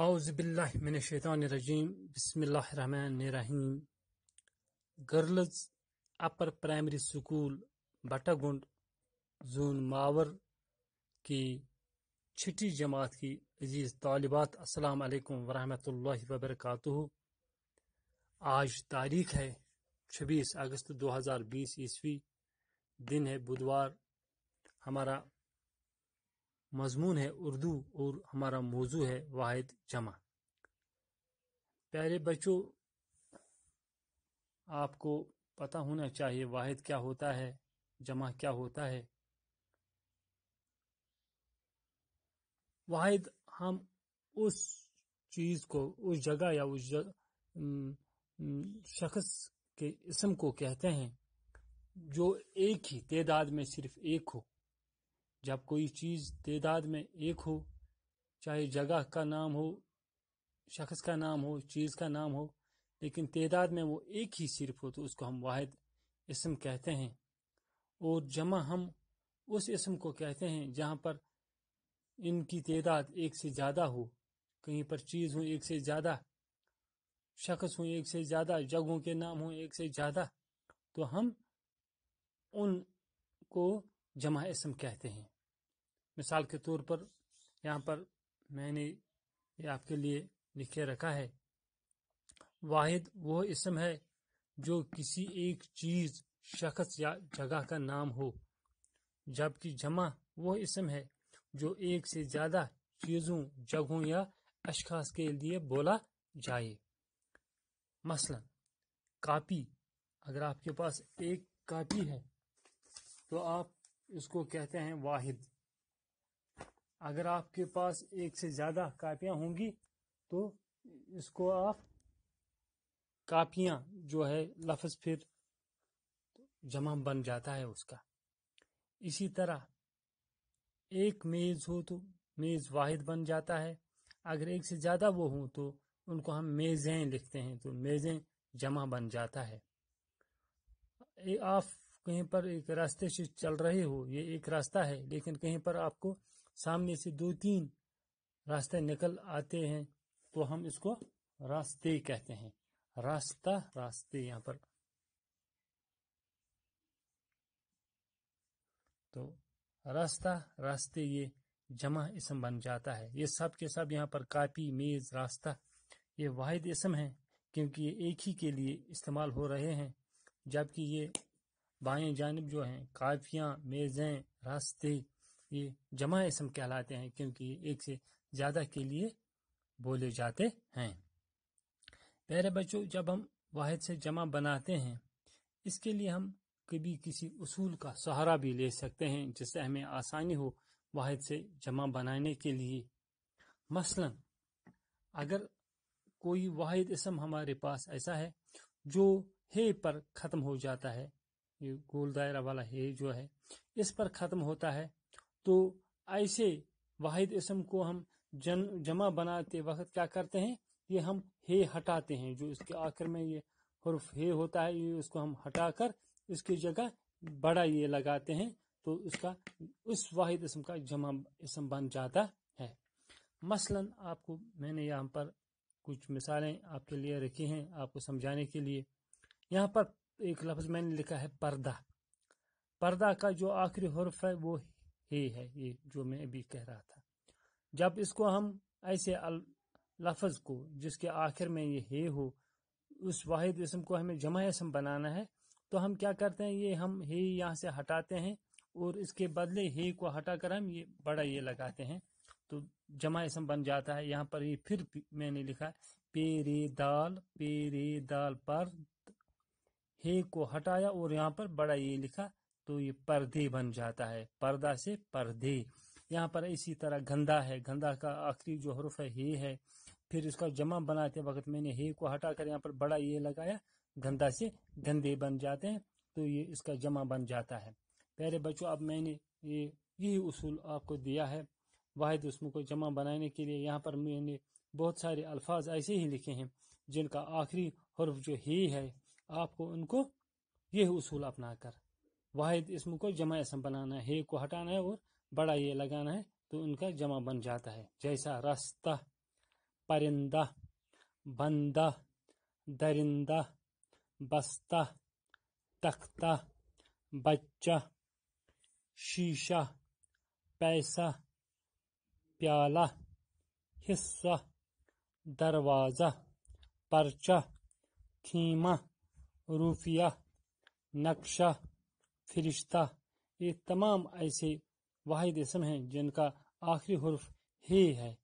आउज़बिल्लिमिनशैतानरजीम बसमीम girls upper primary school Batagund जून मावर की छठी जमात की अजीज़ तालबात अस्सलाम वालेकुम वरहमतुल्लाहि आज तारीख है छब्बीस अगस्त दो हज़ार बीस ईस्वी दिन है बुधवार हमारा मजमून है उर्दू और हमारा मौजू है वाहिद जमा प्यारे बच्चों आपको पता होना चाहिए वाहिद क्या होता है जमा क्या होता है वाहिद हम उस चीज़ को उस जगह या उस शख्स के इसम को कहते हैं जो एक ही तेदाद में सिर्फ एक हो जब कोई चीज़ तदाद में एक हो चाहे जगह का नाम हो शख्स का नाम हो चीज़ का नाम हो लेकिन तदाद में वो एक ही सिर्फ हो तो उसको हम वाहिद इसम कहते हैं और जमा हम उस इसम को कहते हैं जहाँ पर इनकी तदाद एक से ज़्यादा हो कहीं पर चीज़ हो एक से ज़्यादा शख्स हो एक से ज़्यादा जगहों के नाम हो एक से ज़्यादा तो हम उन को जमा इसम कहते हैं मिसाल के तौर पर यहाँ पर मैंने ये आपके लिए लिखे रखा है वाहिद वह इसम है जो किसी एक चीज़ शख्स या जगह का नाम हो जबकि जमा वह इसम है जो एक से ज़्यादा चीज़ों जगहों या अशखास के लिए बोला जाए मसलन कापी अगर आपके पास एक कापी है तो आप इसको कहते हैं वाहिद अगर आपके पास एक से ज़्यादा कापियाँ होंगी तो इसको आप कापियाँ जो है लफ्ज़ फिर जमा बन जाता है उसका इसी तरह एक मेज़ हो तो मेज़ वाहिद बन जाता है अगर एक से ज़्यादा वो हों तो उनको हम मेज़ें लिखते हैं तो मेज़ें जमा बन जाता है आप कहीं पर एक रास्ते से चल रहे हो ये एक रास्ता है लेकिन कहीं पर आपको सामने से दो तीन रास्ते निकल आते हैं तो हम इसको रास्ते कहते हैं रास्ता रास्ते यहाँ पर तो रास्ता रास्ते ये जमा इसम बन जाता है ये सब के सब यहाँ पर कापी मेज रास्ता ये वाहिद इसम है क्योंकि ये एक ही के लिए इस्तेमाल हो रहे हैं जबकि ये बाएं जानब जो हैं काफियाँ मेज़ें रास्ते ये जमा इसम कहलाते हैं क्योंकि एक से ज़्यादा के लिए बोले जाते हैं प्यारे बच्चों जब हम वाहिद से जमा बनाते हैं इसके लिए हम कभी किसी उसूल का सहारा भी ले सकते हैं जिससे हमें आसानी हो वाहिद से जमा बनाने के लिए मसलन अगर कोई वाहिद इसम हमारे पास ऐसा है जो हे पर ख़त्म हो जाता है ये गोल दायरा वाला है जो है इस पर ख़त्म होता है तो ऐसे वाहिद इसम को हम जन जमा बनाते वक्त क्या करते हैं ये हम हे हटाते हैं जो इसके आखिर में ये हर्फ हे होता है ये उसको हम हटाकर इसकी जगह बड़ा ये लगाते हैं तो इसका उस वाहिद इसम का जमा इसम बन जाता है मसलन आपको मैंने यहाँ पर कुछ मिसालें आपके लिए रखी हैं आपको समझाने के लिए यहाँ पर एक लफ्ज मैंने लिखा है पर्दा पर्दा का जो आखिरी हर्फ है वो हे है ये जो मैं अभी कह रहा था जब इसको हम ऐसे लफ्ज को जिसके आखिर में ये हे हो उस वाहिद इसम को हमें जमा इसम बनाना है तो हम क्या करते हैं ये हम हे यहाँ से हटाते हैं और इसके बदले हे को हटा कर हम ये बड़ा ये लगाते हैं तो जमा इसम बन जाता है यहाँ पर ये फिर मैंने लिखा पेरे दाल पेरे दाल पर हे को हटाया और यहाँ पर बड़ा ये लिखा तो ये पर्दे बन जाता है पर्दा से पर्दे यहाँ पर इसी तरह गंदा है गंदा का आखिरी जो हरूफ है हे है फिर इसका जमा बनाते वक्त मैंने हे को हटाकर यहाँ पर बड़ा ये लगाया गंदा से गंदे बन जाते हैं तो ये इसका जमा बन जाता है प्यारे बच्चों अब मैंने ये यही उसूल आपको दिया है वाहिद उसमें को जमा बनाने के लिए यहाँ पर मैंने बहुत सारे अल्फाज ऐसे ही लिखे हैं जिनका आखिरी हरूफ जो हे है आपको उनको ये उसूल अपनाकर वाहिद इसम को जमा इसम बनाना है को हटाना है और बड़ा ये लगाना है तो उनका जमा बन जाता है जैसा रास्ता परिंदा बंदा दरिंदा बस्ता तख्ता बच्चा शीशा पैसा प्याला हिस्सा दरवाज़ा परचा थीमा रूफिया नक्शा फरिश्ता ये तमाम ऐसे वाहिद इसम हैं जिनका आखिरी हरफ हे है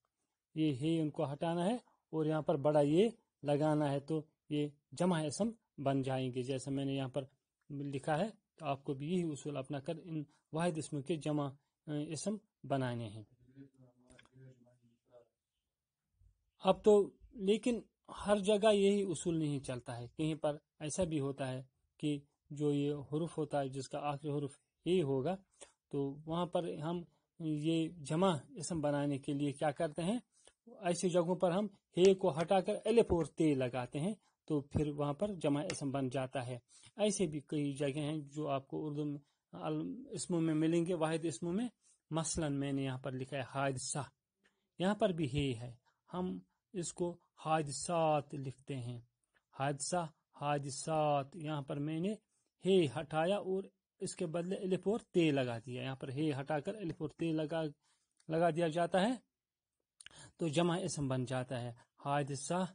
ये हे उनको हटाना है और यहाँ पर बड़ा ये लगाना है तो ये जमा इसम बन जाएंगे जैसे मैंने यहाँ पर लिखा है तो आपको भी यही उसूल अपना कर इन वाहिद इसम के जमा इसम बनाने हैं अब तो लेकिन हर जगह यही उसूल नहीं चलता है कहीं पर ऐसा भी होता है कि जो ये हरूफ होता है जिसका आखिरी हरूफ ए होगा तो वहाँ पर हम ये जमा इसम बनाने के लिए क्या करते हैं ऐसी जगहों पर हम हे को हटाकर एलिफ और ते लगाते हैं तो फिर वहाँ पर जमा इसम बन जाता है ऐसे भी कई जगह हैं जो आपको उर्दू में इसमों में मिलेंगे वाहिद इसमों में मसलन मैंने यहाँ पर लिखा है हादसा यहाँ पर भी हे है हम इसको हादसात लिखते हैं हादसा हादसात यहाँ पर मैंने हे हटाया और इसके बदले एलिफ और ते लगा दिया यहाँ पर हे हटाकर एलिफ और ते लगा लगा दिया जाता है तो जमा इसम बन जाता है हादसा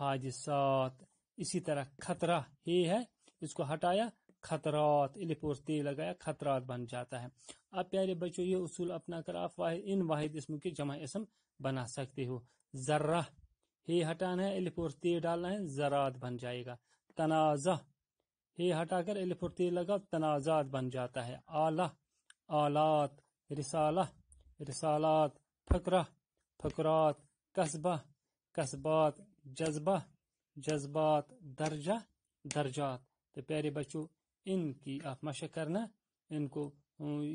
हादसात इसी तरह खतरा हे है इसको हटाया खतरात एलिफ और ते लगाया खतरात बन जाता है अब प्यारे बच्चों ये उसूल अपना कर आप वाहिद इन वाहिद इसम के जमा इसम बना सकते हो जर्रा हे हटाना है एलिफ और डालना है जरात बन जाएगा तनाजा हे हटाकर एलिफ और लगा तनाजात बन जाता है आला आलात रिसाला रिसालात फकरा फकरात कस्बा कस्बात जज्बा जज्बात दर्जा दर्जात तो प्यारे बच्चों इनकी आप मशक करना इनको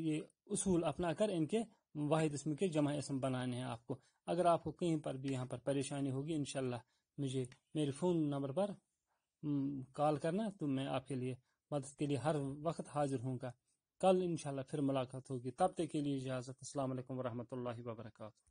ये उसूल अपना कर इनके वाहिद इसम के जमा इसम बनाने हैं आपको अगर आपको कहीं पर भी यहाँ पर परेशानी होगी इनशाला मुझे मेरे फ़ोन नंबर पर कॉल करना तो मैं आपके लिए मदद के लिए हर वक्त हाजिर हूँ कल इनशाला फिर मुलाकात होगी तब तक के लिए इजाज़त असल वरहमल वर्का